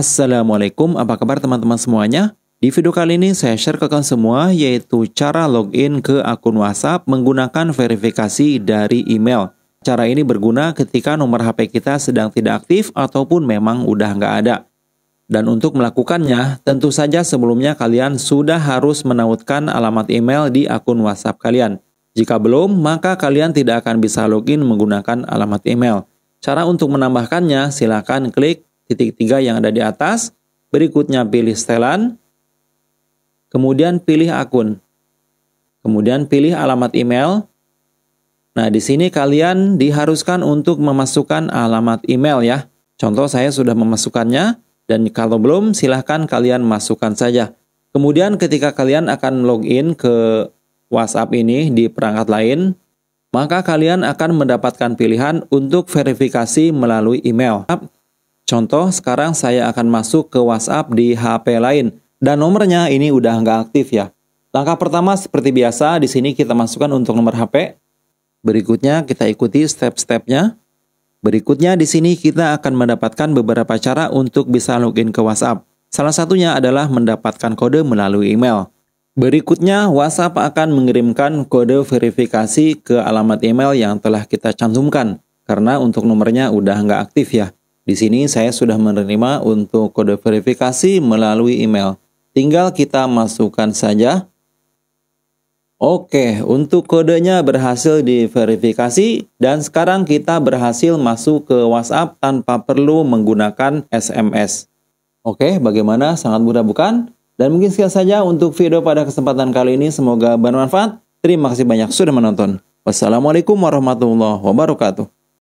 Assalamualaikum, apa kabar teman-teman semuanya? Di video kali ini saya share ke kalian semua yaitu cara login ke akun WhatsApp menggunakan verifikasi dari email. Cara ini berguna ketika nomor HP kita sedang tidak aktif ataupun memang udah nggak ada. Dan untuk melakukannya, tentu saja sebelumnya kalian sudah harus menautkan alamat email di akun WhatsApp kalian. Jika belum, maka kalian tidak akan bisa login menggunakan alamat email. Cara untuk menambahkannya, silakan klik titik tiga yang ada di atas. Berikutnya pilih setelan, kemudian pilih akun, kemudian pilih alamat email. Nah, di sini kalian diharuskan untuk memasukkan alamat email ya. Contoh saya sudah memasukkannya, dan kalau belum silahkan kalian masukkan saja. Kemudian ketika kalian akan login ke WhatsApp ini di perangkat lain, maka kalian akan mendapatkan pilihan untuk verifikasi melalui email. Contoh, sekarang saya akan masuk ke WhatsApp di HP lain, dan nomornya ini udah nggak aktif ya. Langkah pertama seperti biasa, di sini kita masukkan untuk nomor HP. Berikutnya kita ikuti step-stepnya. Berikutnya di sini kita akan mendapatkan beberapa cara untuk bisa login ke WhatsApp. Salah satunya adalah mendapatkan kode melalui email. Berikutnya, WhatsApp akan mengirimkan kode verifikasi ke alamat email yang telah kita cantumkan, karena untuk nomornya udah nggak aktif ya. Di sini saya sudah menerima untuk kode verifikasi melalui email. Tinggal kita masukkan saja. Oke, untuk kodenya berhasil diverifikasi dan sekarang kita berhasil masuk ke WhatsApp tanpa perlu menggunakan SMS. Oke, bagaimana? Sangat mudah bukan? Dan mungkin sekian saja untuk video pada kesempatan kali ini. Semoga bermanfaat. Terima kasih banyak sudah menonton. Wassalamualaikum warahmatullahi wabarakatuh.